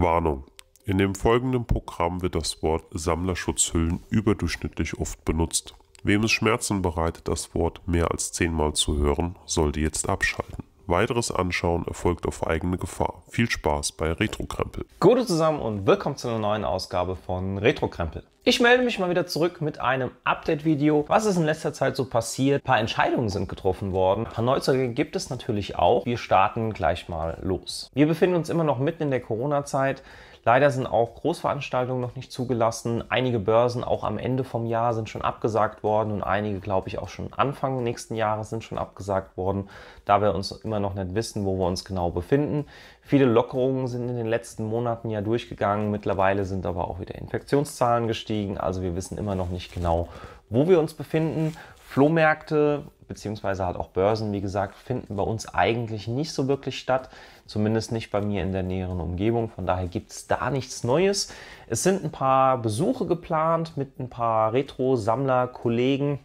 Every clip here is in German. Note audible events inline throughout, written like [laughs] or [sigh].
Warnung. In dem folgenden Programm wird das Wort Sammlerschutzhüllen überdurchschnittlich oft benutzt. Wem es Schmerzen bereitet, das Wort mehr als zehnmal zu hören, sollte jetzt abschalten. Weiteres Anschauen erfolgt auf eigene Gefahr. Viel Spaß bei Retrokrempel. Gute zusammen und willkommen zu einer neuen Ausgabe von Retrokrempel. Ich melde mich mal wieder zurück mit einem Update-Video. Was ist in letzter Zeit so passiert? Ein paar Entscheidungen sind getroffen worden. Ein paar Neuzeuge gibt es natürlich auch. Wir starten gleich mal los. Wir befinden uns immer noch mitten in der Corona-Zeit. Leider sind auch Großveranstaltungen noch nicht zugelassen. Einige Börsen auch am Ende vom Jahr sind schon abgesagt worden und einige, glaube ich, auch schon Anfang nächsten Jahres sind schon abgesagt worden, da wir uns immer noch nicht wissen, wo wir uns genau befinden. Viele Lockerungen sind in den letzten Monaten ja durchgegangen. Mittlerweile sind aber auch wieder Infektionszahlen gestiegen. Also wir wissen immer noch nicht genau, wo wir uns befinden. Flohmärkte beziehungsweise halt auch Börsen, wie gesagt, finden bei uns eigentlich nicht so wirklich statt. Zumindest nicht bei mir in der näheren Umgebung. Von daher gibt es da nichts Neues. Es sind ein paar Besuche geplant mit ein paar Retro-Sammler-Kollegen.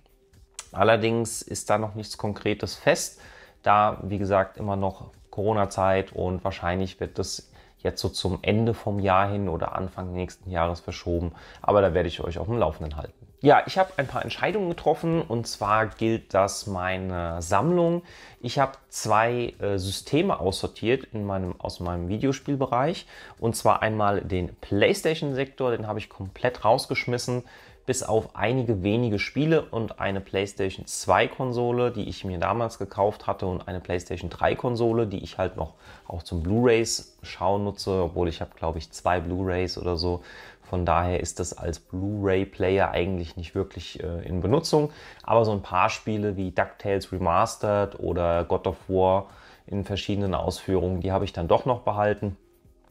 Allerdings ist da noch nichts Konkretes fest. Da, wie gesagt, immer noch Corona-Zeit und wahrscheinlich wird das jetzt so zum Ende vom Jahr hin oder Anfang nächsten Jahres verschoben. Aber da werde ich euch auf dem Laufenden halten. Ja, ich habe ein paar Entscheidungen getroffen und zwar gilt das meine Sammlung. Ich habe zwei äh, Systeme aussortiert in meinem, aus meinem Videospielbereich und zwar einmal den PlayStation-Sektor, den habe ich komplett rausgeschmissen, bis auf einige wenige Spiele und eine PlayStation 2-Konsole, die ich mir damals gekauft hatte und eine PlayStation 3-Konsole, die ich halt noch auch zum Blu-rays schauen nutze, obwohl ich habe, glaube ich, zwei Blu-rays oder so von daher ist das als Blu-ray-Player eigentlich nicht wirklich äh, in Benutzung. Aber so ein paar Spiele wie DuckTales Remastered oder God of War in verschiedenen Ausführungen, die habe ich dann doch noch behalten.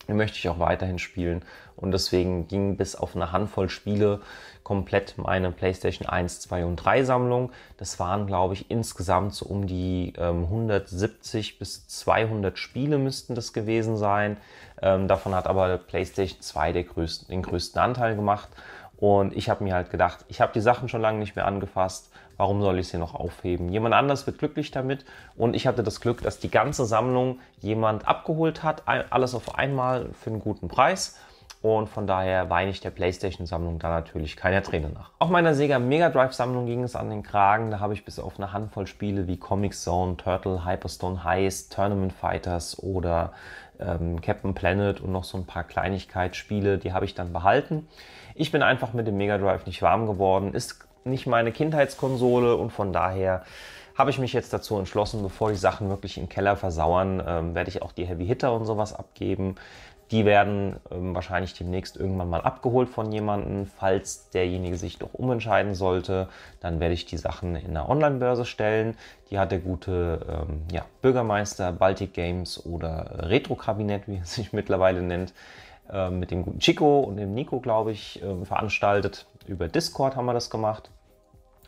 Die möchte ich auch weiterhin spielen und deswegen ging bis auf eine Handvoll Spiele komplett meine PlayStation 1, 2 und 3 Sammlung. Das waren, glaube ich, insgesamt so um die ähm, 170 bis 200 Spiele müssten das gewesen sein. Ähm, davon hat aber PlayStation 2 größten, den größten Anteil gemacht. Und ich habe mir halt gedacht, ich habe die Sachen schon lange nicht mehr angefasst. Warum soll ich sie noch aufheben? Jemand anders wird glücklich damit. Und ich hatte das Glück, dass die ganze Sammlung jemand abgeholt hat. Alles auf einmal für einen guten Preis und von daher weine ich der Playstation-Sammlung da natürlich keiner Träne nach. Auch meiner Sega Mega Drive-Sammlung ging es an den Kragen, da habe ich bis auf eine Handvoll Spiele wie Comic Zone, Turtle, Hyperstone Heist, Tournament Fighters oder ähm, Captain Planet und noch so ein paar Kleinigkeitsspiele, die habe ich dann behalten. Ich bin einfach mit dem Mega Drive nicht warm geworden, ist nicht meine Kindheitskonsole und von daher habe ich mich jetzt dazu entschlossen, bevor die Sachen wirklich im Keller versauern, ähm, werde ich auch die Heavy Hitter und sowas abgeben. Die werden ähm, wahrscheinlich demnächst irgendwann mal abgeholt von jemandem. Falls derjenige sich doch umentscheiden sollte, dann werde ich die Sachen in der Online-Börse stellen. Die hat der gute ähm, ja, Bürgermeister Baltic Games oder Retro-Kabinett, wie es [laughs] sich mittlerweile nennt, äh, mit dem guten Chico und dem Nico, glaube ich, äh, veranstaltet. Über Discord haben wir das gemacht.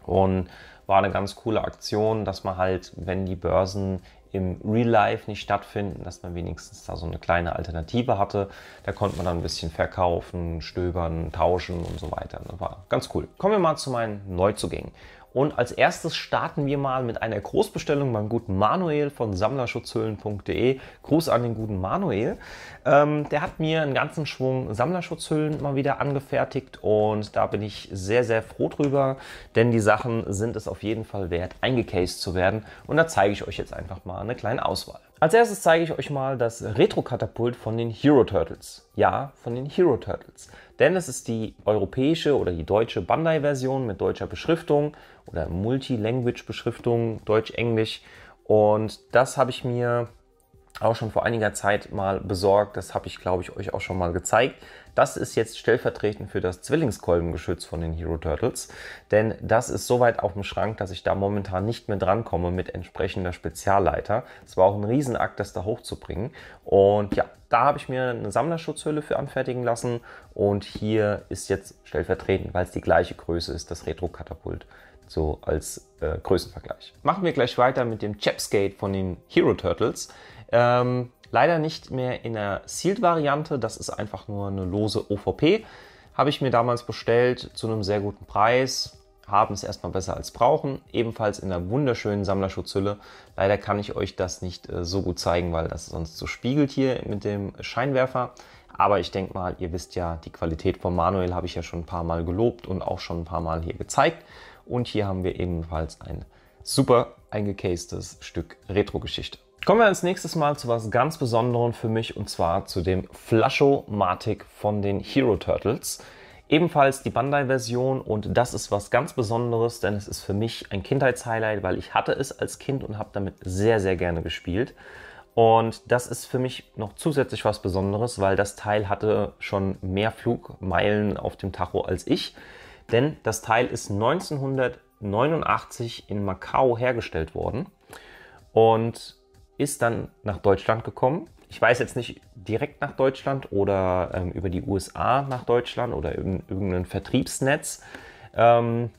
Und war eine ganz coole Aktion, dass man halt, wenn die Börsen im Real Life nicht stattfinden, dass man wenigstens da so eine kleine Alternative hatte. Da konnte man dann ein bisschen verkaufen, stöbern, tauschen und so weiter. Das war ganz cool. Kommen wir mal zu meinen Neuzugängen. Und als erstes starten wir mal mit einer Großbestellung beim guten Manuel von sammlerschutzhüllen.de. Gruß an den guten Manuel. Ähm, der hat mir einen ganzen Schwung Sammlerschutzhüllen mal wieder angefertigt und da bin ich sehr, sehr froh drüber, denn die Sachen sind es auf jeden Fall wert, eingecased zu werden. Und da zeige ich euch jetzt einfach mal eine kleine Auswahl. Als erstes zeige ich euch mal das Retro-Katapult von den Hero Turtles. Ja, von den Hero Turtles. Denn es ist die europäische oder die deutsche Bandai-Version mit deutscher Beschriftung oder Multilanguage-Beschriftung, Deutsch-Englisch. Und das habe ich mir auch schon vor einiger Zeit mal besorgt. Das habe ich, glaube ich, euch auch schon mal gezeigt. Das ist jetzt stellvertretend für das Zwillingskolbengeschütz von den Hero Turtles, denn das ist so weit auf dem Schrank, dass ich da momentan nicht mehr drankomme mit entsprechender Spezialleiter. Es war auch ein Riesenakt, das da hochzubringen. Und ja, da habe ich mir eine Sammlerschutzhülle für anfertigen lassen und hier ist jetzt stellvertretend, weil es die gleiche Größe ist, das Retro-Katapult so als äh, Größenvergleich. Machen wir gleich weiter mit dem Chapskate von den Hero Turtles. Ähm, leider nicht mehr in der Sealed-Variante, das ist einfach nur eine lose OVP. Habe ich mir damals bestellt zu einem sehr guten Preis. Haben es erstmal besser als brauchen. Ebenfalls in der wunderschönen Sammlerschutzhülle. Leider kann ich euch das nicht äh, so gut zeigen, weil das sonst so spiegelt hier mit dem Scheinwerfer. Aber ich denke mal, ihr wisst ja, die Qualität von Manuel habe ich ja schon ein paar Mal gelobt und auch schon ein paar Mal hier gezeigt. Und hier haben wir ebenfalls ein super eingecastes Stück Retro-Geschichte. Kommen wir als nächstes Mal zu was ganz Besonderem für mich und zwar zu dem Flaschomatic von den Hero Turtles. Ebenfalls die Bandai-Version und das ist was ganz Besonderes, denn es ist für mich ein Kindheitshighlight, weil ich hatte es als Kind und habe damit sehr, sehr gerne gespielt. Und das ist für mich noch zusätzlich was Besonderes, weil das Teil hatte schon mehr Flugmeilen auf dem Tacho als ich. Denn das Teil ist 1989 in Macau hergestellt worden. Und ist dann nach Deutschland gekommen. Ich weiß jetzt nicht direkt nach Deutschland oder ähm, über die USA nach Deutschland oder in irgendein Vertriebsnetz. Ähm,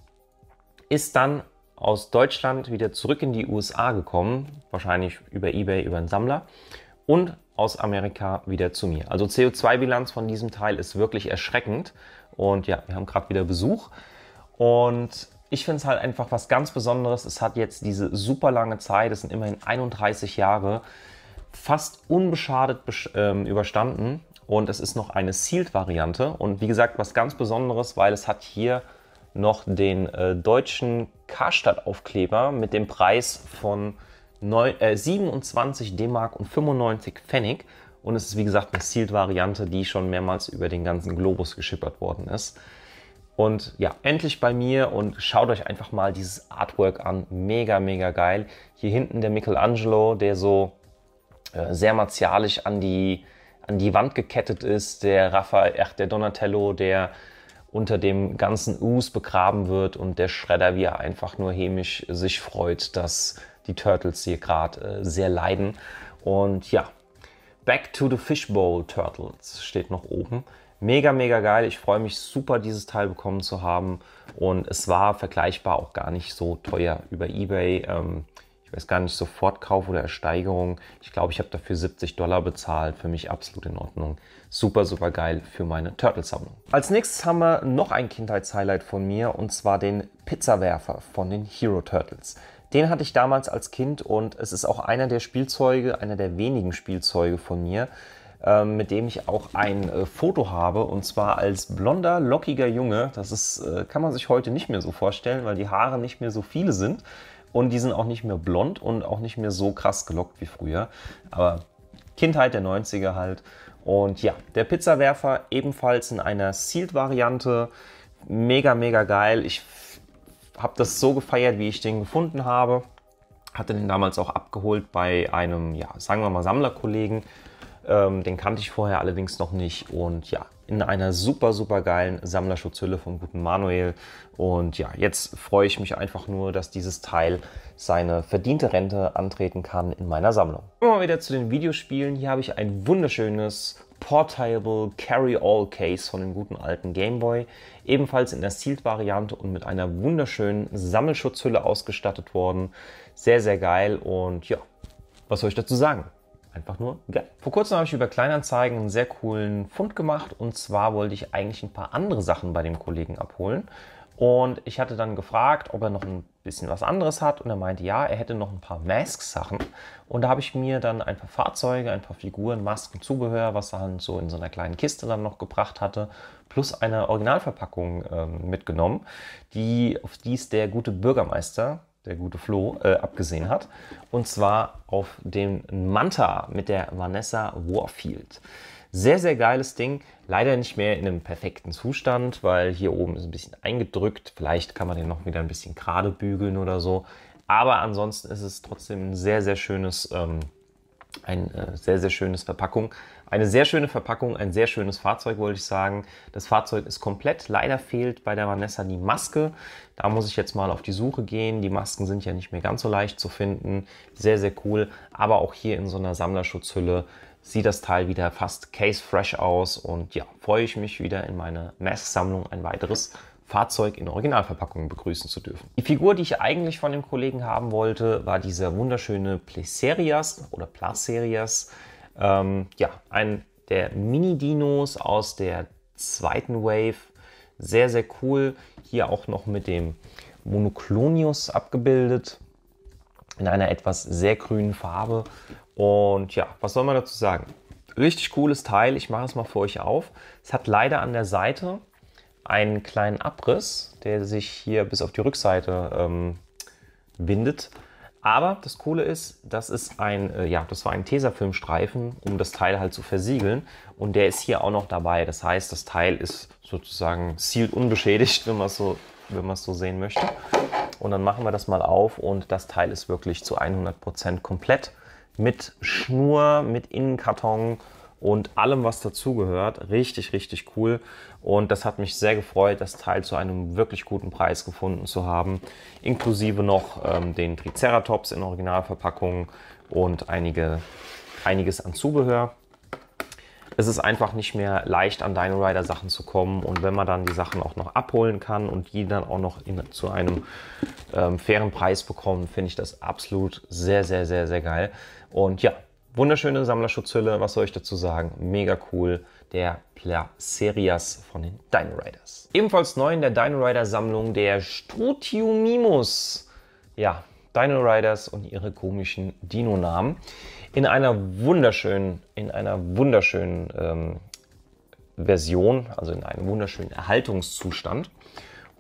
ist dann aus Deutschland wieder zurück in die USA gekommen, wahrscheinlich über eBay, über einen Sammler und aus Amerika wieder zu mir. Also CO2-Bilanz von diesem Teil ist wirklich erschreckend und ja, wir haben gerade wieder Besuch und ich finde es halt einfach was ganz Besonderes. Es hat jetzt diese super lange Zeit, es sind immerhin 31 Jahre, fast unbeschadet ähm, überstanden. Und es ist noch eine Sealed-Variante. Und wie gesagt, was ganz Besonderes, weil es hat hier noch den äh, deutschen Karstadt-Aufkleber mit dem Preis von 9, äh, 27 D-Mark und 95 Pfennig. Und es ist wie gesagt eine Sealed-Variante, die schon mehrmals über den ganzen Globus geschippert worden ist. Und ja, endlich bei mir und schaut euch einfach mal dieses Artwork an. Mega, mega geil. Hier hinten der Michelangelo, der so äh, sehr martialisch an die, an die Wand gekettet ist. Der Raphael, ach, der Donatello, der unter dem ganzen Us begraben wird und der Schredder, wie er einfach nur hämisch sich freut, dass die Turtles hier gerade äh, sehr leiden. Und ja, Back to the Fishbowl Turtles steht noch oben. Mega, mega geil. Ich freue mich super, dieses Teil bekommen zu haben. Und es war vergleichbar auch gar nicht so teuer über eBay. Ähm, ich weiß gar nicht, Sofortkauf oder Ersteigerung. Ich glaube, ich habe dafür 70 Dollar bezahlt. Für mich absolut in Ordnung. Super, super geil für meine Turtle-Sammlung. Als nächstes haben wir noch ein Kindheitshighlight von mir und zwar den Pizzawerfer von den Hero Turtles. Den hatte ich damals als Kind und es ist auch einer der Spielzeuge, einer der wenigen Spielzeuge von mir, ähm, mit dem ich auch ein äh, Foto habe und zwar als blonder, lockiger Junge. Das ist, äh, kann man sich heute nicht mehr so vorstellen, weil die Haare nicht mehr so viele sind und die sind auch nicht mehr blond und auch nicht mehr so krass gelockt wie früher. Aber Kindheit der 90er halt. Und ja, der Pizzawerfer ebenfalls in einer Sealed-Variante. Mega, mega geil. Ich habe das so gefeiert, wie ich den gefunden habe. Hatte den damals auch abgeholt bei einem, ja, sagen wir mal, Sammlerkollegen. Ähm, den kannte ich vorher allerdings noch nicht und ja, in einer super, super geilen Sammlerschutzhülle vom guten Manuel. Und ja, jetzt freue ich mich einfach nur, dass dieses Teil seine verdiente Rente antreten kann in meiner Sammlung. Kommen wir mal wieder zu den Videospielen. Hier habe ich ein wunderschönes Portable Carry-All Case von dem guten alten Gameboy. Ebenfalls in der Sealed-Variante und mit einer wunderschönen Sammelschutzhülle ausgestattet worden. Sehr, sehr geil und ja, was soll ich dazu sagen? einfach nur geil. Vor kurzem habe ich über Kleinanzeigen einen sehr coolen Fund gemacht und zwar wollte ich eigentlich ein paar andere Sachen bei dem Kollegen abholen. Und ich hatte dann gefragt, ob er noch ein bisschen was anderes hat. Und er meinte, ja, er hätte noch ein paar Mask-Sachen. Und da habe ich mir dann ein paar Fahrzeuge, ein paar Figuren, Masken, Zubehör, was er dann halt so in so einer kleinen Kiste dann noch gebracht hatte, plus eine Originalverpackung äh, mitgenommen, die, auf die es der gute Bürgermeister der gute Flo, äh, abgesehen hat. Und zwar auf dem Manta mit der Vanessa Warfield. Sehr, sehr geiles Ding. Leider nicht mehr in einem perfekten Zustand, weil hier oben ist ein bisschen eingedrückt. Vielleicht kann man den noch wieder ein bisschen gerade bügeln oder so. Aber ansonsten ist es trotzdem ein sehr, sehr schönes, ähm, ein äh, sehr, sehr schönes Verpackung. Eine sehr schöne Verpackung, ein sehr schönes Fahrzeug, wollte ich sagen. Das Fahrzeug ist komplett. Leider fehlt bei der Vanessa die Maske. Da muss ich jetzt mal auf die Suche gehen. Die Masken sind ja nicht mehr ganz so leicht zu finden. Sehr, sehr cool. Aber auch hier in so einer Sammlerschutzhülle sieht das Teil wieder fast case fresh aus. Und ja, freue ich mich wieder in meine Mess-Sammlung ein weiteres Fahrzeug in Originalverpackungen begrüßen zu dürfen. Die Figur, die ich eigentlich von dem Kollegen haben wollte, war dieser wunderschöne Placerias oder Placerias ähm, ja, ein der Mini-Dinos aus der zweiten Wave. Sehr, sehr cool. Hier auch noch mit dem Monoclonius abgebildet. In einer etwas sehr grünen Farbe. Und ja, was soll man dazu sagen? Richtig cooles Teil. Ich mache es mal für euch auf. Es hat leider an der Seite einen kleinen Abriss, der sich hier bis auf die Rückseite ähm, windet. Aber das Coole ist, das ist ein, äh, ja, das war ein Tesafilmstreifen, um das Teil halt zu versiegeln. Und der ist hier auch noch dabei. Das heißt, das Teil ist sozusagen sealed unbeschädigt, wenn man es so, wenn man es so sehen möchte. Und dann machen wir das mal auf und das Teil ist wirklich zu 100% Prozent komplett mit Schnur, mit Innenkarton, und allem, was dazugehört. Richtig, richtig cool. Und das hat mich sehr gefreut, das Teil zu einem wirklich guten Preis gefunden zu haben. Inklusive noch ähm, den Triceratops in Originalverpackung und einige, einiges an Zubehör. Es ist einfach nicht mehr leicht, an Dino Rider Sachen zu kommen. Und wenn man dann die Sachen auch noch abholen kann und die dann auch noch in, zu einem ähm, fairen Preis bekommen, finde ich das absolut sehr, sehr, sehr, sehr geil. Und ja, Wunderschöne Sammlerschutzhülle, was soll ich dazu sagen? Mega cool, der Placerias von den Dino Riders. Ebenfalls neu in der Dino Rider Sammlung der Strutiumimus. Ja, Dino Riders und ihre komischen Dino-Namen. In einer wunderschönen, in einer wunderschönen ähm, Version, also in einem wunderschönen Erhaltungszustand.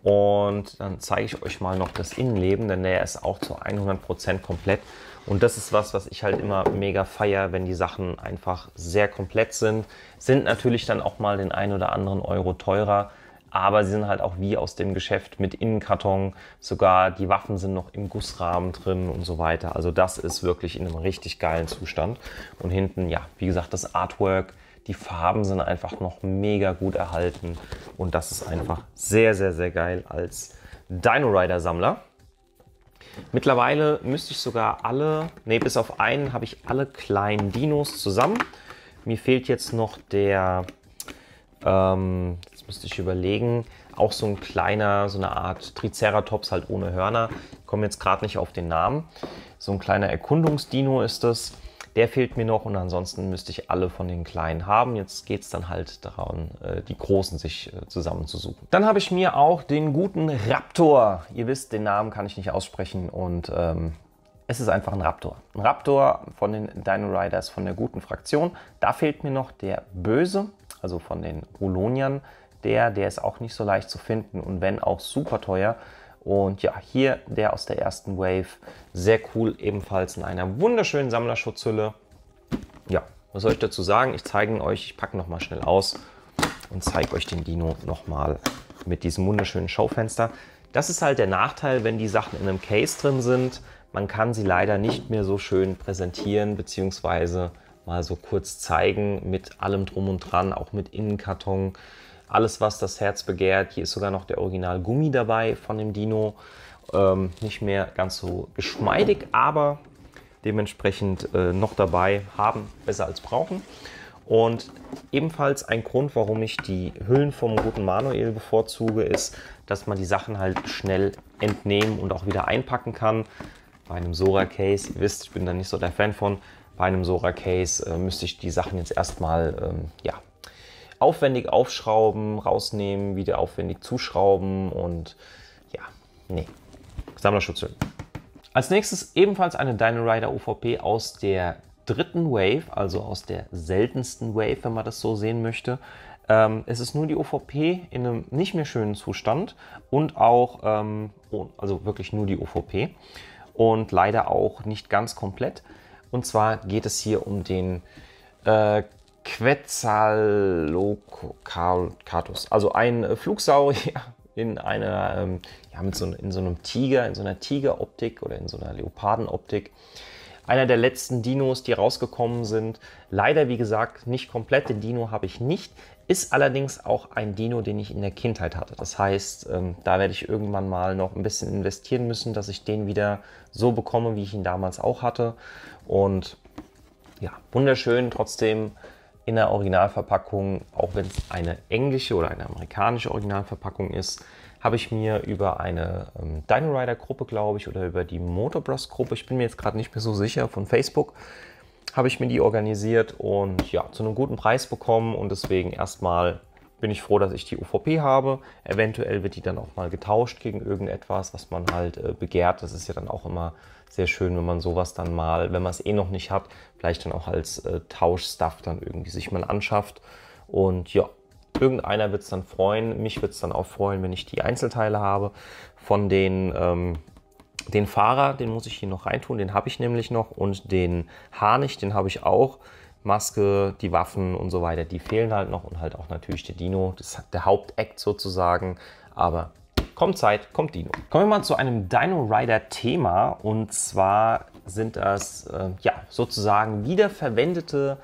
Und dann zeige ich euch mal noch das Innenleben, denn der ist auch zu 100% Prozent komplett. Und das ist was, was ich halt immer mega feier, wenn die Sachen einfach sehr komplett sind. Sind natürlich dann auch mal den ein oder anderen Euro teurer, aber sie sind halt auch wie aus dem Geschäft mit Innenkarton. Sogar die Waffen sind noch im Gussrahmen drin und so weiter. Also das ist wirklich in einem richtig geilen Zustand. Und hinten, ja, wie gesagt, das Artwork, die Farben sind einfach noch mega gut erhalten. Und das ist einfach sehr, sehr, sehr geil als Dino Rider Sammler. Mittlerweile müsste ich sogar alle, nee, bis auf einen habe ich alle kleinen Dinos zusammen. Mir fehlt jetzt noch der, ähm, jetzt müsste ich überlegen, auch so ein kleiner, so eine Art Triceratops halt ohne Hörner. Ich komme jetzt gerade nicht auf den Namen. So ein kleiner Erkundungsdino ist das. Der fehlt mir noch und ansonsten müsste ich alle von den kleinen haben. Jetzt geht es dann halt daran, äh, die großen sich äh, zusammenzusuchen. Dann habe ich mir auch den guten Raptor. Ihr wisst, den Namen kann ich nicht aussprechen und ähm, es ist einfach ein Raptor. Ein Raptor von den Dino Riders, von der guten Fraktion. Da fehlt mir noch der Böse, also von den Rolonian. Der, der ist auch nicht so leicht zu finden und wenn auch super teuer. Und ja, hier der aus der ersten Wave. Sehr cool, ebenfalls in einer wunderschönen Sammlerschutzhülle. Ja, was soll ich dazu sagen? Ich zeige ihn euch, ich packe nochmal schnell aus und zeige euch den Dino nochmal mit diesem wunderschönen Schaufenster. Das ist halt der Nachteil, wenn die Sachen in einem Case drin sind. Man kann sie leider nicht mehr so schön präsentieren, beziehungsweise mal so kurz zeigen mit allem drum und dran, auch mit Innenkarton. Alles, was das Herz begehrt. Hier ist sogar noch der Original Gummi dabei von dem Dino. Ähm, nicht mehr ganz so geschmeidig, aber dementsprechend äh, noch dabei haben, besser als brauchen. Und ebenfalls ein Grund, warum ich die Hüllen vom guten Manuel bevorzuge, ist, dass man die Sachen halt schnell entnehmen und auch wieder einpacken kann. Bei einem Sora-Case, ihr wisst, ich bin da nicht so der Fan von, bei einem Sora-Case äh, müsste ich die Sachen jetzt erstmal ähm, ja, aufwendig aufschrauben, rausnehmen, wieder aufwendig zuschrauben und ja, nee. Sammlerschutzhülle. Als nächstes ebenfalls eine Dino Rider OVP aus der dritten Wave, also aus der seltensten Wave, wenn man das so sehen möchte. Ähm, es ist nur die OVP in einem nicht mehr schönen Zustand und auch, ähm, oh, also wirklich nur die OVP und leider auch nicht ganz komplett. Und zwar geht es hier um den äh, Quetzalocatus, also ein äh, Flugsaurier [laughs] in einer, ähm, ja, mit so, in so einem Tiger, in so einer Tigeroptik oder in so einer Leopardenoptik. Einer der letzten Dinos, die rausgekommen sind. Leider, wie gesagt, nicht komplett. Den Dino habe ich nicht. Ist allerdings auch ein Dino, den ich in der Kindheit hatte. Das heißt, ähm, da werde ich irgendwann mal noch ein bisschen investieren müssen, dass ich den wieder so bekomme, wie ich ihn damals auch hatte. Und ja, wunderschön. Trotzdem in der Originalverpackung, auch wenn es eine englische oder eine amerikanische Originalverpackung ist, habe ich mir über eine ähm, Dino Rider Gruppe, glaube ich, oder über die Motor Gruppe, ich bin mir jetzt gerade nicht mehr so sicher, von Facebook, habe ich mir die organisiert und ja, zu einem guten Preis bekommen und deswegen erstmal bin ich froh, dass ich die UVP habe. Eventuell wird die dann auch mal getauscht gegen irgendetwas, was man halt äh, begehrt. Das ist ja dann auch immer sehr schön, wenn man sowas dann mal, wenn man es eh noch nicht hat, vielleicht dann auch als äh, Tauschstuff dann irgendwie sich mal anschafft. Und ja, irgendeiner wird es dann freuen. Mich wird es dann auch freuen, wenn ich die Einzelteile habe von den. Ähm, den Fahrer, den muss ich hier noch reintun, den habe ich nämlich noch. Und den Harnicht, den habe ich auch. Maske, die Waffen und so weiter, die fehlen halt noch und halt auch natürlich der Dino, das ist der Hauptakt sozusagen, aber Kommt Zeit, kommt Dino. Kommen wir mal zu einem Dino Rider Thema und zwar sind das äh, ja sozusagen wiederverwendete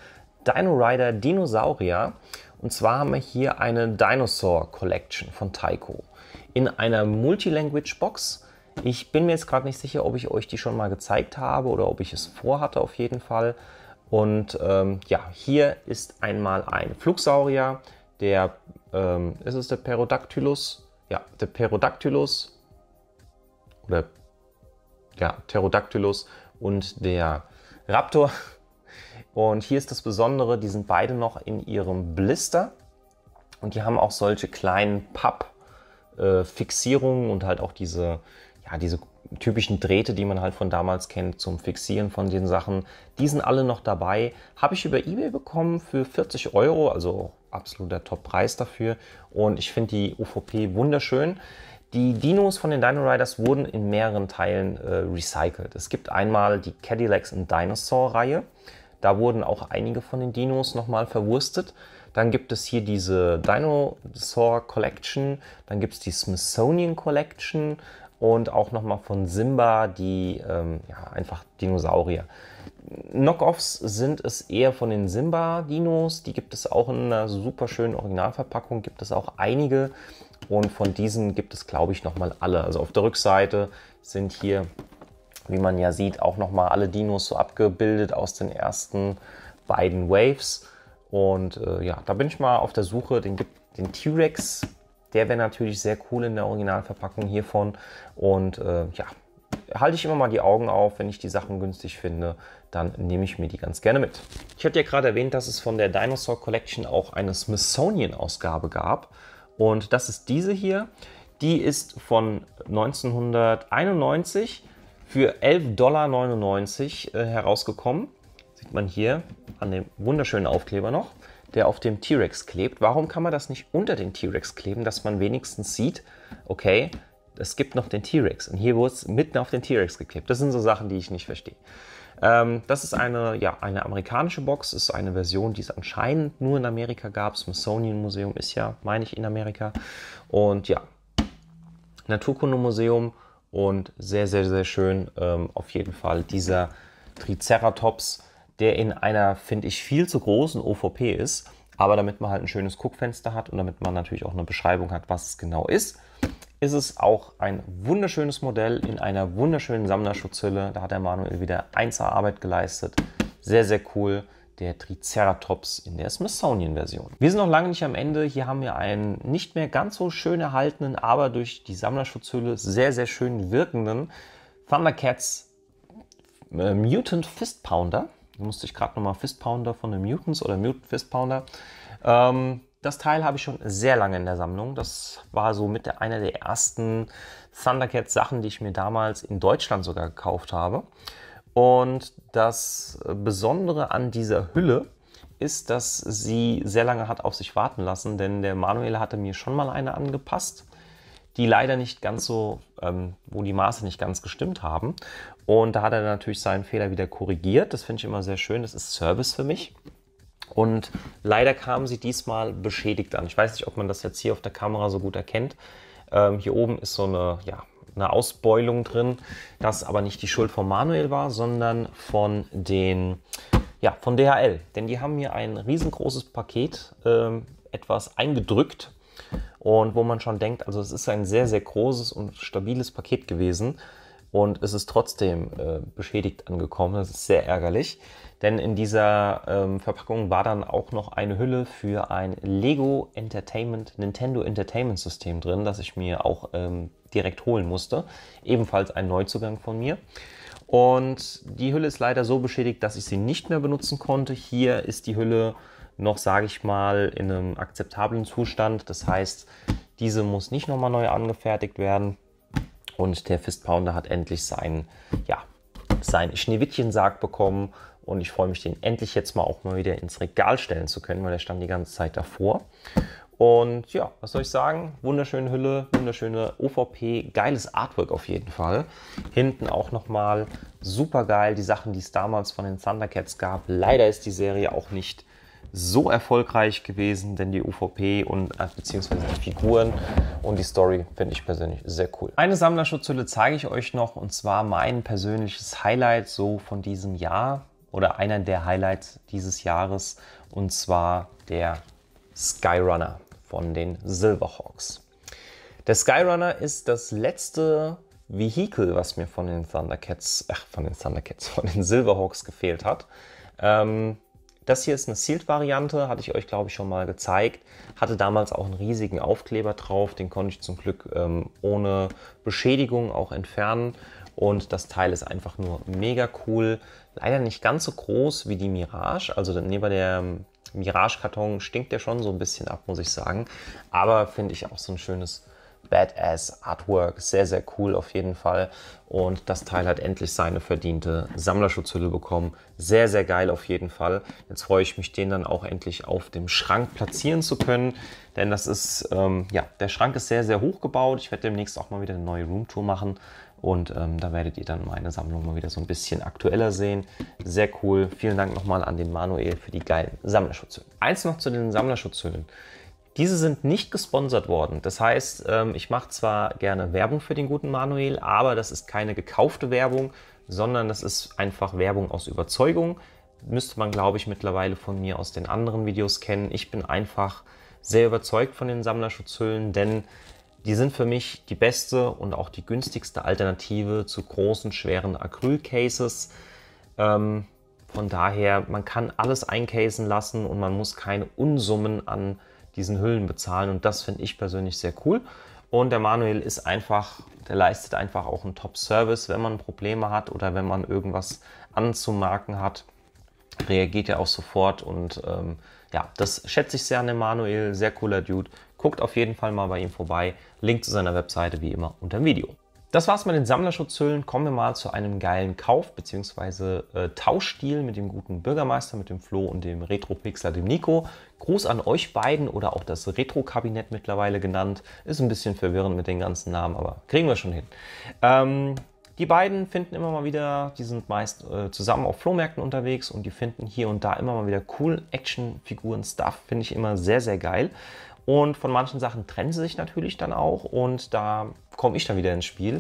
Dino Rider Dinosaurier. Und zwar haben wir hier eine Dinosaur Collection von Taiko in einer Multilanguage Box. Ich bin mir jetzt gerade nicht sicher, ob ich euch die schon mal gezeigt habe oder ob ich es vorhatte auf jeden Fall. Und ähm, ja, hier ist einmal ein Flugsaurier, der, ähm, ist es der Perodactylus? ja, der Pterodactylus oder ja, Pterodactylus und der Raptor. Und hier ist das Besondere, die sind beide noch in ihrem Blister und die haben auch solche kleinen Papp-Fixierungen und halt auch diese, ja, diese typischen Drähte, die man halt von damals kennt zum Fixieren von den Sachen. Die sind alle noch dabei. Habe ich über Ebay bekommen für 40 Euro, also absoluter Top-Preis dafür. Und ich finde die UVP wunderschön. Die Dinos von den Dino Riders wurden in mehreren Teilen äh, recycelt. Es gibt einmal die Cadillacs and Dinosaur Reihe. Da wurden auch einige von den Dinos nochmal verwurstet. Dann gibt es hier diese Dinosaur Collection. Dann gibt es die Smithsonian Collection und auch nochmal von Simba die ähm, ja, einfach Dinosaurier. Knockoffs sind es eher von den Simba-Dinos. Die gibt es auch in einer super schönen Originalverpackung, gibt es auch einige. Und von diesen gibt es, glaube ich, nochmal alle. Also auf der Rückseite sind hier, wie man ja sieht, auch nochmal alle Dinos so abgebildet aus den ersten beiden Waves. Und äh, ja, da bin ich mal auf der Suche. Den, den T-Rex, der wäre natürlich sehr cool in der Originalverpackung hiervon. Und äh, ja, halte ich immer mal die Augen auf, wenn ich die Sachen günstig finde dann nehme ich mir die ganz gerne mit. Ich hatte ja gerade erwähnt, dass es von der Dinosaur Collection auch eine Smithsonian-Ausgabe gab. Und das ist diese hier. Die ist von 1991 für 11,99 Dollar äh, herausgekommen. Sieht man hier an dem wunderschönen Aufkleber noch, der auf dem T-Rex klebt. Warum kann man das nicht unter den T-Rex kleben, dass man wenigstens sieht, okay, es gibt noch den T-Rex. Und hier wurde es mitten auf den T-Rex geklebt. Das sind so Sachen, die ich nicht verstehe. Ähm, das ist eine, ja, eine amerikanische Box, ist eine Version, die es anscheinend nur in Amerika gab. Smithsonian Museum ist ja, meine ich, in Amerika. Und ja, Naturkundemuseum und sehr, sehr, sehr schön. Ähm, auf jeden Fall dieser Triceratops, der in einer, finde ich, viel zu großen OVP ist. Aber damit man halt ein schönes Guckfenster hat und damit man natürlich auch eine Beschreibung hat, was es genau ist ist es auch ein wunderschönes Modell in einer wunderschönen Sammlerschutzhülle. Da hat der Manuel wieder 1A Arbeit geleistet. Sehr, sehr cool der Triceratops in der Smithsonian-Version. Wir sind noch lange nicht am Ende. Hier haben wir einen nicht mehr ganz so schön erhaltenen, aber durch die Sammlerschutzhülle sehr, sehr schön wirkenden Thundercats äh, Mutant Fist Pounder. Da musste ich gerade nochmal Fist Pounder von den Mutants oder Mutant Fist Pounder. Ähm, das Teil habe ich schon sehr lange in der Sammlung. Das war so mit einer der ersten Thundercats-Sachen, die ich mir damals in Deutschland sogar gekauft habe. Und das Besondere an dieser Hülle ist, dass sie sehr lange hat auf sich warten lassen, denn der Manuel hatte mir schon mal eine angepasst, die leider nicht ganz so, ähm, wo die Maße nicht ganz gestimmt haben. Und da hat er natürlich seinen Fehler wieder korrigiert. Das finde ich immer sehr schön. Das ist Service für mich. Und leider kamen sie diesmal beschädigt an. Ich weiß nicht, ob man das jetzt hier auf der Kamera so gut erkennt. Ähm, hier oben ist so eine, ja, eine Ausbeulung drin, das aber nicht die Schuld von Manuel war, sondern von den ja, von DHL. Denn die haben mir ein riesengroßes Paket ähm, etwas eingedrückt und wo man schon denkt, also es ist ein sehr, sehr großes und stabiles Paket gewesen und es ist trotzdem äh, beschädigt angekommen. Das ist sehr ärgerlich. Denn in dieser ähm, Verpackung war dann auch noch eine Hülle für ein Lego Entertainment, Nintendo Entertainment System drin, das ich mir auch ähm, direkt holen musste. Ebenfalls ein Neuzugang von mir. Und die Hülle ist leider so beschädigt, dass ich sie nicht mehr benutzen konnte. Hier ist die Hülle noch, sage ich mal, in einem akzeptablen Zustand. Das heißt, diese muss nicht nochmal neu angefertigt werden. Und der Fist Pounder hat endlich sein, ja, seinen schneewittchen bekommen und ich freue mich, den endlich jetzt mal auch mal wieder ins Regal stellen zu können, weil der stand die ganze Zeit davor. Und ja, was soll ich sagen? Wunderschöne Hülle, wunderschöne OVP, geiles Artwork auf jeden Fall. Hinten auch nochmal super geil die Sachen, die es damals von den Thundercats gab. Leider ist die Serie auch nicht so erfolgreich gewesen, denn die UVP und äh, beziehungsweise die Figuren und die Story finde ich persönlich sehr cool. Eine Sammlerschutzhülle zeige ich euch noch und zwar mein persönliches Highlight so von diesem Jahr oder einer der Highlights dieses Jahres und zwar der Skyrunner von den Silverhawks. Der Skyrunner ist das letzte Vehikel, was mir von den Thundercats, ach, von den Thundercats, [laughs] von den Silverhawks gefehlt hat. Ähm, das hier ist eine Sealed-Variante, hatte ich euch, glaube ich, schon mal gezeigt. Hatte damals auch einen riesigen Aufkleber drauf, den konnte ich zum Glück ähm, ohne Beschädigung auch entfernen. Und das Teil ist einfach nur mega cool. Leider nicht ganz so groß wie die Mirage. Also neben der ähm, Mirage-Karton stinkt der schon so ein bisschen ab, muss ich sagen. Aber finde ich auch so ein schönes Badass Artwork. Sehr, sehr cool auf jeden Fall. Und das Teil hat endlich seine verdiente Sammlerschutzhülle bekommen. Sehr, sehr geil auf jeden Fall. Jetzt freue ich mich, den dann auch endlich auf dem Schrank platzieren zu können. Denn das ist, ähm, ja, der Schrank ist sehr, sehr hoch gebaut. Ich werde demnächst auch mal wieder eine neue Roomtour machen. Und ähm, da werdet ihr dann meine Sammlung mal wieder so ein bisschen aktueller sehen. Sehr cool. Vielen Dank nochmal an den Manuel für die geilen Sammlerschutzhüllen. Eins noch zu den Sammlerschutzhüllen. Diese sind nicht gesponsert worden. Das heißt, ähm, ich mache zwar gerne Werbung für den guten Manuel, aber das ist keine gekaufte Werbung, sondern das ist einfach Werbung aus Überzeugung. Müsste man, glaube ich, mittlerweile von mir aus den anderen Videos kennen. Ich bin einfach sehr überzeugt von den Sammlerschutzhüllen, denn die sind für mich die beste und auch die günstigste Alternative zu großen, schweren Acrylcases. Ähm, von daher, man kann alles eincasen lassen und man muss keine Unsummen an diesen Hüllen bezahlen. Und das finde ich persönlich sehr cool. Und der Manuel ist einfach, der leistet einfach auch einen Top-Service, wenn man Probleme hat oder wenn man irgendwas anzumarken hat, reagiert er auch sofort. Und ähm, ja, das schätze ich sehr an dem Manuel. Sehr cooler Dude. Guckt auf jeden Fall mal bei ihm vorbei. Link zu seiner Webseite wie immer unter dem Video. Das war's mit den Sammlerschutzhüllen. Kommen wir mal zu einem geilen Kauf bzw. Äh, Tauschstil mit dem guten Bürgermeister, mit dem Flo und dem Retro-Pixler, dem Nico. Gruß an euch beiden oder auch das Retro-Kabinett mittlerweile genannt. Ist ein bisschen verwirrend mit den ganzen Namen, aber kriegen wir schon hin. Ähm, die beiden finden immer mal wieder, die sind meist äh, zusammen auf Flohmärkten unterwegs und die finden hier und da immer mal wieder cool action figuren stuff Finde ich immer sehr, sehr geil. Und von manchen Sachen trennen sie sich natürlich dann auch und da komme ich dann wieder ins Spiel.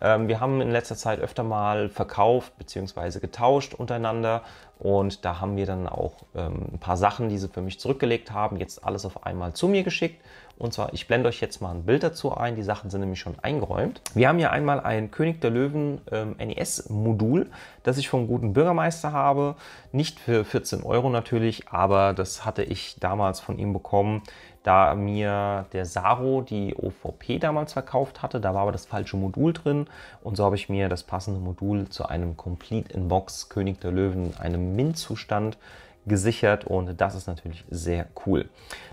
Ähm, wir haben in letzter Zeit öfter mal verkauft bzw. getauscht untereinander und da haben wir dann auch ähm, ein paar Sachen, die sie für mich zurückgelegt haben, jetzt alles auf einmal zu mir geschickt. Und zwar, ich blende euch jetzt mal ein Bild dazu ein. Die Sachen sind nämlich schon eingeräumt. Wir haben hier einmal ein König der Löwen ähm, NES-Modul, das ich vom guten Bürgermeister habe. Nicht für 14 Euro natürlich, aber das hatte ich damals von ihm bekommen da mir der Saro die OVP damals verkauft hatte, da war aber das falsche Modul drin und so habe ich mir das passende Modul zu einem Complete in Box König der Löwen, einem Mint-Zustand gesichert und das ist natürlich sehr cool.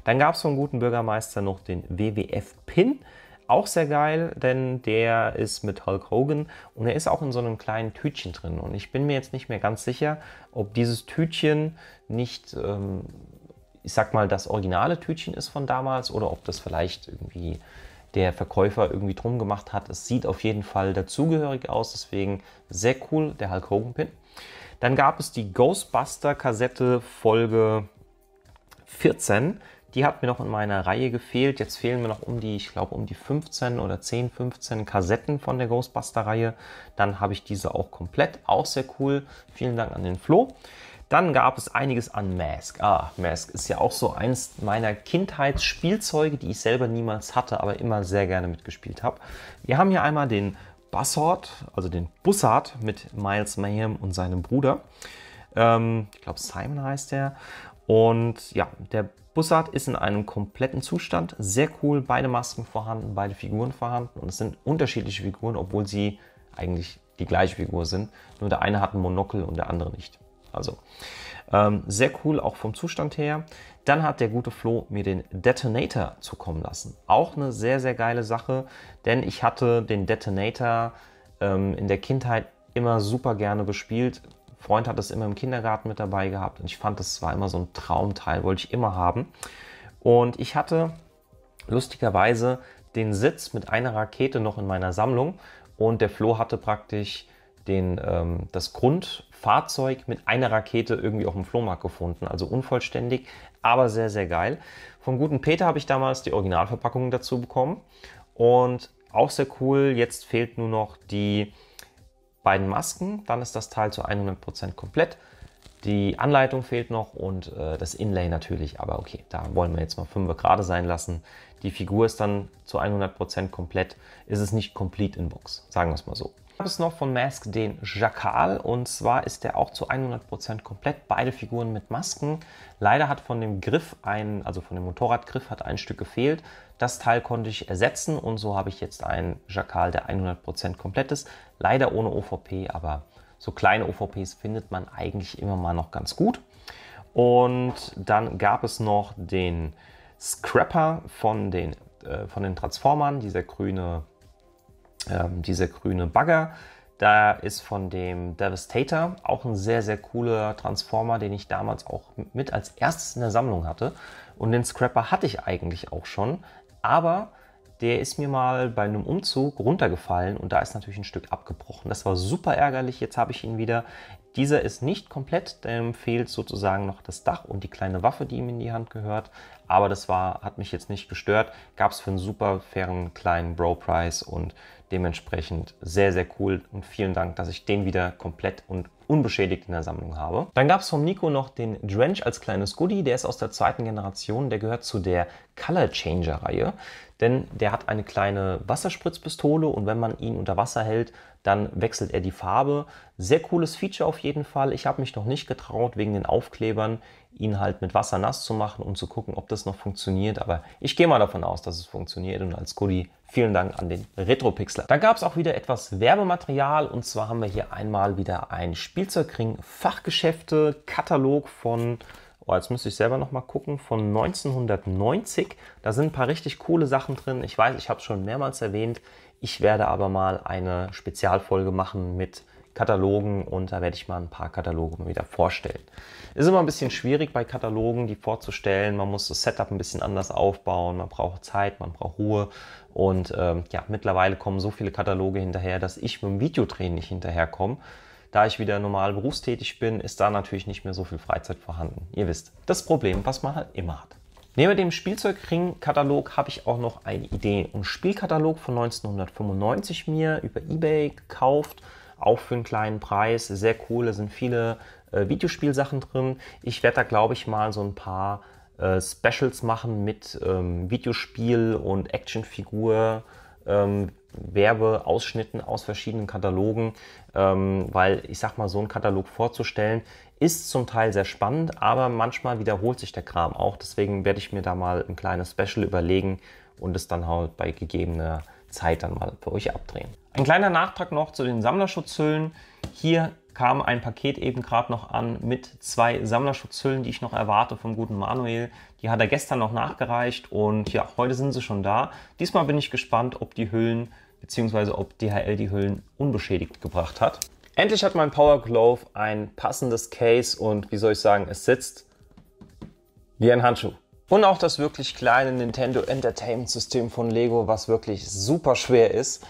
Dann gab es vom guten Bürgermeister noch den WWF-Pin auch sehr geil, denn der ist mit Hulk Hogan und er ist auch in so einem kleinen Tütchen drin. Und ich bin mir jetzt nicht mehr ganz sicher, ob dieses Tütchen nicht ähm, ich sag mal, das originale Tütchen ist von damals oder ob das vielleicht irgendwie der Verkäufer irgendwie drum gemacht hat. Es sieht auf jeden Fall dazugehörig aus, deswegen sehr cool, der Hulk Hogan Pin. Dann gab es die Ghostbuster Kassette Folge 14. Die hat mir noch in meiner Reihe gefehlt. Jetzt fehlen mir noch um die, ich glaube, um die 15 oder 10, 15 Kassetten von der Ghostbuster Reihe. Dann habe ich diese auch komplett. Auch sehr cool. Vielen Dank an den Flo. Dann gab es einiges an Mask. Ah, Mask ist ja auch so eins meiner Kindheitsspielzeuge, die ich selber niemals hatte, aber immer sehr gerne mitgespielt habe. Wir haben hier einmal den Bussard, also den Bussard mit Miles Mayhem und seinem Bruder. Ähm, ich glaube, Simon heißt er. Und ja, der Bussard ist in einem kompletten Zustand. Sehr cool, beide Masken vorhanden, beide Figuren vorhanden. Und es sind unterschiedliche Figuren, obwohl sie eigentlich die gleiche Figur sind. Nur der eine hat ein Monokel und der andere nicht. Also ähm, sehr cool, auch vom Zustand her. Dann hat der gute Flo mir den Detonator zukommen lassen. Auch eine sehr, sehr geile Sache, denn ich hatte den Detonator ähm, in der Kindheit immer super gerne gespielt. Freund hat das immer im Kindergarten mit dabei gehabt und ich fand, das war immer so ein Traumteil, wollte ich immer haben. Und ich hatte lustigerweise den Sitz mit einer Rakete noch in meiner Sammlung und der Flo hatte praktisch den, ähm, das Grund, Fahrzeug mit einer Rakete irgendwie auf dem Flohmarkt gefunden. Also unvollständig, aber sehr, sehr geil. Vom guten Peter habe ich damals die Originalverpackung dazu bekommen. Und auch sehr cool, jetzt fehlt nur noch die beiden Masken. Dann ist das Teil zu 100% komplett. Die Anleitung fehlt noch und äh, das Inlay natürlich, aber okay, da wollen wir jetzt mal 5 gerade sein lassen. Die Figur ist dann zu 100% komplett, ist es nicht complete in Box, sagen wir es mal so gab es noch von Mask den Jackal und zwar ist der auch zu 100% komplett, beide Figuren mit Masken. Leider hat von dem Griff ein, also von dem Motorradgriff hat ein Stück gefehlt. Das Teil konnte ich ersetzen und so habe ich jetzt einen Jackal, der 100% komplett ist. Leider ohne OVP, aber so kleine OVPs findet man eigentlich immer mal noch ganz gut. Und dann gab es noch den Scrapper von den, äh, von den Transformern, dieser grüne ähm, dieser grüne Bagger. Da ist von dem Devastator auch ein sehr, sehr cooler Transformer, den ich damals auch mit als erstes in der Sammlung hatte. Und den Scrapper hatte ich eigentlich auch schon. Aber der ist mir mal bei einem Umzug runtergefallen und da ist natürlich ein Stück abgebrochen. Das war super ärgerlich, jetzt habe ich ihn wieder. Dieser ist nicht komplett, ähm, fehlt sozusagen noch das Dach und die kleine Waffe, die ihm in die Hand gehört. Aber das war, hat mich jetzt nicht gestört. Gab es für einen super fairen kleinen Bro-Price und dementsprechend sehr, sehr cool. Und vielen Dank, dass ich den wieder komplett und unbeschädigt in der Sammlung habe. Dann gab es vom Nico noch den Drench als kleines Goodie. Der ist aus der zweiten Generation. Der gehört zu der Color Changer Reihe denn der hat eine kleine Wasserspritzpistole und wenn man ihn unter Wasser hält, dann wechselt er die Farbe. Sehr cooles Feature auf jeden Fall. Ich habe mich noch nicht getraut, wegen den Aufklebern ihn halt mit Wasser nass zu machen und um zu gucken, ob das noch funktioniert. Aber ich gehe mal davon aus, dass es funktioniert und als Goodie vielen Dank an den Retropixler. Dann gab es auch wieder etwas Werbematerial und zwar haben wir hier einmal wieder ein Spielzeugring Fachgeschäfte Katalog von Boah, jetzt müsste ich selber noch mal gucken, von 1990. Da sind ein paar richtig coole Sachen drin. Ich weiß, ich habe es schon mehrmals erwähnt. Ich werde aber mal eine Spezialfolge machen mit Katalogen und da werde ich mal ein paar Kataloge wieder vorstellen. Ist immer ein bisschen schwierig bei Katalogen, die vorzustellen. Man muss das Setup ein bisschen anders aufbauen, man braucht Zeit, man braucht Ruhe. Und ähm, ja, mittlerweile kommen so viele Kataloge hinterher, dass ich mit dem Videodrehen nicht hinterherkomme. Da ich wieder normal berufstätig bin, ist da natürlich nicht mehr so viel Freizeit vorhanden. Ihr wisst, das Problem, was man halt immer hat. Neben dem Spielzeugring-Katalog habe ich auch noch eine Idee. und Spielkatalog von 1995 mir über Ebay gekauft, auch für einen kleinen Preis. Sehr cool, da sind viele äh, Videospielsachen drin. Ich werde da, glaube ich, mal so ein paar äh, Specials machen mit ähm, Videospiel und Actionfigur, ähm, Werbeausschnitten aus verschiedenen Katalogen. Ähm, weil ich sag mal, so einen Katalog vorzustellen, ist zum Teil sehr spannend, aber manchmal wiederholt sich der Kram auch. Deswegen werde ich mir da mal ein kleines Special überlegen und es dann halt bei gegebener Zeit dann mal für euch abdrehen. Ein kleiner Nachtrag noch zu den Sammlerschutzhüllen. Hier kam ein Paket eben gerade noch an mit zwei Sammlerschutzhüllen, die ich noch erwarte vom guten Manuel. Die hat er gestern noch nachgereicht und ja, heute sind sie schon da. Diesmal bin ich gespannt, ob die Hüllen beziehungsweise ob DHL die Hüllen unbeschädigt gebracht hat. Endlich hat mein Power Glove ein passendes Case und wie soll ich sagen, es sitzt wie ein Handschuh. Und auch das wirklich kleine Nintendo Entertainment System von Lego, was wirklich super schwer ist,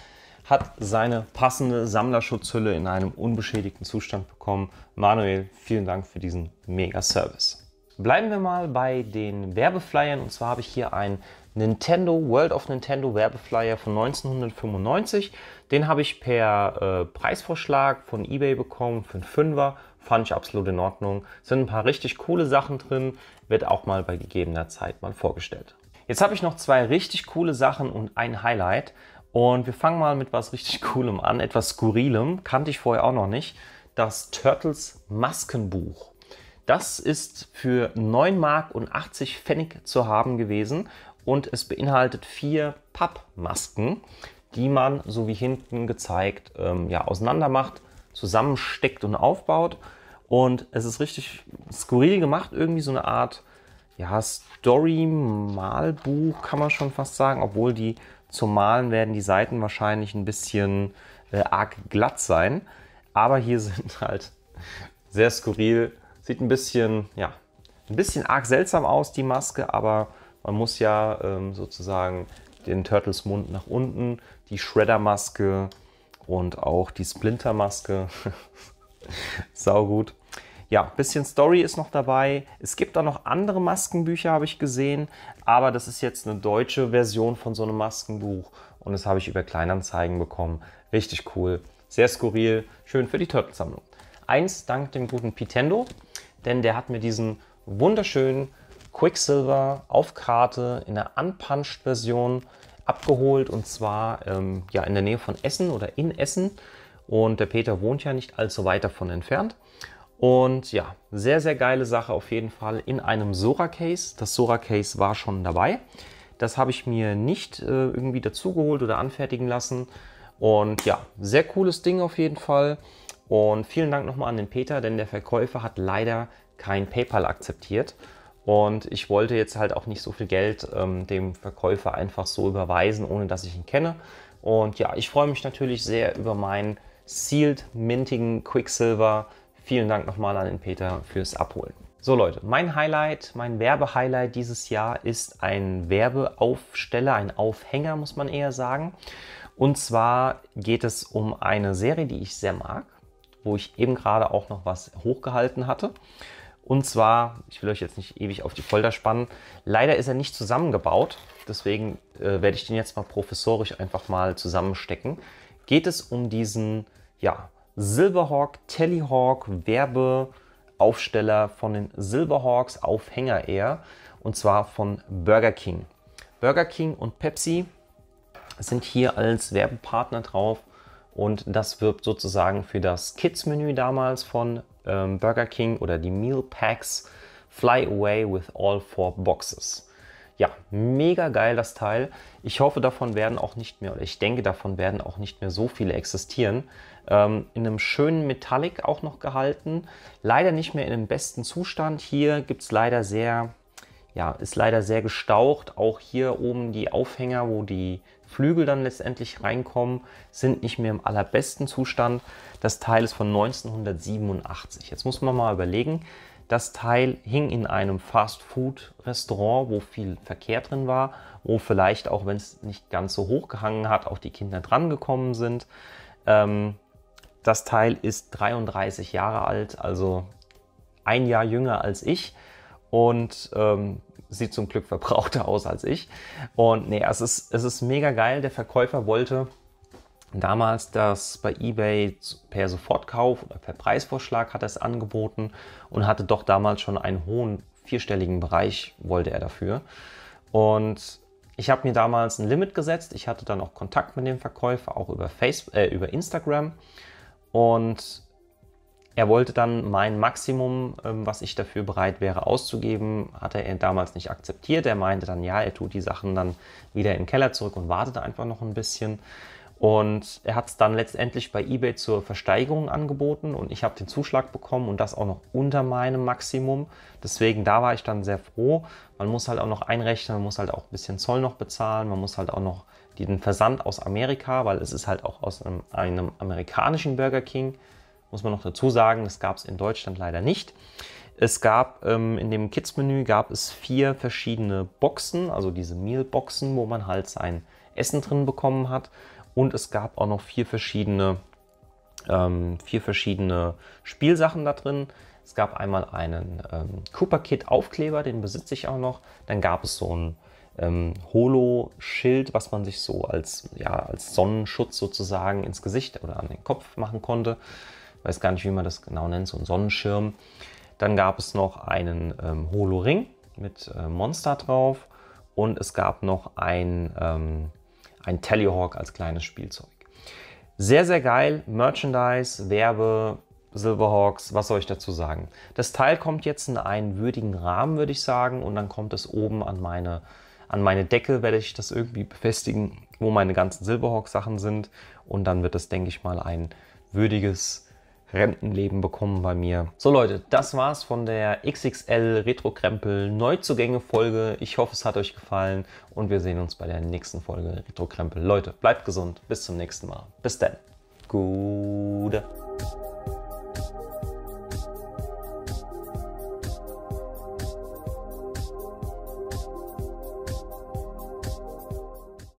hat seine passende Sammlerschutzhülle in einem unbeschädigten Zustand bekommen. Manuel, vielen Dank für diesen Mega-Service. Bleiben wir mal bei den Werbeflyern und zwar habe ich hier einen Nintendo World of Nintendo Werbeflyer von 1995. Den habe ich per äh, Preisvorschlag von eBay bekommen für einen Fünfer. Fand ich absolut in Ordnung. Sind ein paar richtig coole Sachen drin. Wird auch mal bei gegebener Zeit mal vorgestellt. Jetzt habe ich noch zwei richtig coole Sachen und ein Highlight. Und wir fangen mal mit was richtig [laughs] Coolem an, etwas Skurrilem, kannte ich vorher auch noch nicht. Das Turtles Maskenbuch. Das ist für 9 Mark und 80 Pfennig zu haben gewesen und es beinhaltet vier Pappmasken, die man, so wie hinten gezeigt, ähm, ja, auseinander macht, zusammensteckt und aufbaut. Und es ist richtig skurril gemacht, irgendwie so eine Art ja, Story-Malbuch, kann man schon fast sagen, obwohl die zum Malen werden die Seiten wahrscheinlich ein bisschen äh, arg glatt sein. Aber hier [laughs] sind halt sehr skurril, sieht ein bisschen, ja, ein bisschen arg seltsam aus, die Maske, aber man muss ja ähm, sozusagen den Turtles Mund nach unten, die Shredder-Maske und auch die Splinter-Maske. [laughs] Saugut. Ja, ein bisschen Story ist noch dabei. Es gibt auch noch andere Maskenbücher, habe ich gesehen. Aber das ist jetzt eine deutsche Version von so einem Maskenbuch. Und das habe ich über Kleinanzeigen bekommen. Richtig cool. Sehr skurril. Schön für die Turtles-Sammlung. Eins dank dem guten Pitendo, denn der hat mir diesen wunderschönen Quicksilver auf Karte in der Unpunched-Version abgeholt und zwar ähm, ja, in der Nähe von Essen oder in Essen. Und der Peter wohnt ja nicht allzu weit davon entfernt. Und ja, sehr, sehr geile Sache auf jeden Fall in einem Sora-Case. Das Sora-Case war schon dabei. Das habe ich mir nicht äh, irgendwie dazugeholt oder anfertigen lassen. Und ja, sehr cooles Ding auf jeden Fall. Und vielen Dank nochmal an den Peter, denn der Verkäufer hat leider kein PayPal akzeptiert. Und ich wollte jetzt halt auch nicht so viel Geld ähm, dem Verkäufer einfach so überweisen, ohne dass ich ihn kenne. Und ja, ich freue mich natürlich sehr über meinen sealed mintigen Quicksilver. Vielen Dank nochmal an den Peter fürs Abholen. So Leute, mein Highlight, mein Werbehighlight dieses Jahr ist ein Werbeaufsteller, ein Aufhänger muss man eher sagen. Und zwar geht es um eine Serie, die ich sehr mag, wo ich eben gerade auch noch was hochgehalten hatte. Und zwar, ich will euch jetzt nicht ewig auf die Folter spannen, leider ist er nicht zusammengebaut. Deswegen äh, werde ich den jetzt mal professorisch einfach mal zusammenstecken. Geht es um diesen ja, Silverhawk, Tellyhawk, Werbeaufsteller von den Silverhawks, Aufhänger eher. Und zwar von Burger King. Burger King und Pepsi sind hier als Werbepartner drauf. Und das wirbt sozusagen für das Kids-Menü damals von ähm, Burger King oder die Meal Packs Fly Away with All Four Boxes ja, mega geil das Teil. Ich hoffe, davon werden auch nicht mehr, oder ich denke, davon werden auch nicht mehr so viele existieren. Ähm, in einem schönen Metallic auch noch gehalten. Leider nicht mehr in dem besten Zustand. Hier gibt es leider sehr, ja, ist leider sehr gestaucht. Auch hier oben die Aufhänger, wo die Flügel dann letztendlich reinkommen, sind nicht mehr im allerbesten Zustand. Das Teil ist von 1987. Jetzt muss man mal überlegen, das Teil hing in einem Fast-Food-Restaurant, wo viel Verkehr drin war, wo vielleicht auch, wenn es nicht ganz so hoch gehangen hat, auch die Kinder dran gekommen sind. Ähm, das Teil ist 33 Jahre alt, also ein Jahr jünger als ich. Und ähm, sieht zum Glück verbrauchter aus als ich. Und nee, es ist, es ist mega geil. Der Verkäufer wollte damals das bei eBay per Sofortkauf oder per Preisvorschlag hat er es angeboten und hatte doch damals schon einen hohen vierstelligen Bereich, wollte er dafür. Und ich habe mir damals ein Limit gesetzt. Ich hatte dann auch Kontakt mit dem Verkäufer, auch über, Facebook, äh, über Instagram. Und er wollte dann mein Maximum, ähm, was ich dafür bereit wäre auszugeben, hatte er damals nicht akzeptiert. Er meinte dann, ja, er tut die Sachen dann wieder in den Keller zurück und wartet einfach noch ein bisschen. Und er hat es dann letztendlich bei eBay zur Versteigerung angeboten und ich habe den Zuschlag bekommen und das auch noch unter meinem Maximum. Deswegen da war ich dann sehr froh. Man muss halt auch noch einrechnen, man muss halt auch ein bisschen Zoll noch bezahlen, man muss halt auch noch den Versand aus Amerika, weil es ist halt auch aus einem, einem amerikanischen Burger King muss man noch dazu sagen, das gab es in Deutschland leider nicht. Es gab ähm, in dem Kids-Menü gab es vier verschiedene Boxen, also diese Meal-Boxen, wo man halt sein Essen drin bekommen hat. Und es gab auch noch vier verschiedene, ähm, vier verschiedene Spielsachen da drin. Es gab einmal einen ähm, Cooper Kit Aufkleber, den besitze ich auch noch. Dann gab es so ein ähm, Holo-Schild, was man sich so als, ja, als Sonnenschutz sozusagen ins Gesicht oder an den Kopf machen konnte weiß gar nicht, wie man das genau nennt, so ein Sonnenschirm. Dann gab es noch einen ähm, Holo-Ring mit äh, Monster drauf und es gab noch ein, ähm, ein Telehawk als kleines Spielzeug. Sehr, sehr geil. Merchandise, Werbe, Silverhawks, was soll ich dazu sagen? Das Teil kommt jetzt in einen würdigen Rahmen, würde ich sagen, und dann kommt es oben an meine, an meine Decke, werde ich das irgendwie befestigen, wo meine ganzen silverhawk sachen sind. Und dann wird das, denke ich mal, ein würdiges Rentenleben bekommen bei mir. So Leute, das war's von der XXL Retrokrempel Neuzugänge Folge. Ich hoffe, es hat euch gefallen und wir sehen uns bei der nächsten Folge Retrokrempel. Leute, bleibt gesund, bis zum nächsten Mal. Bis dann. Gute.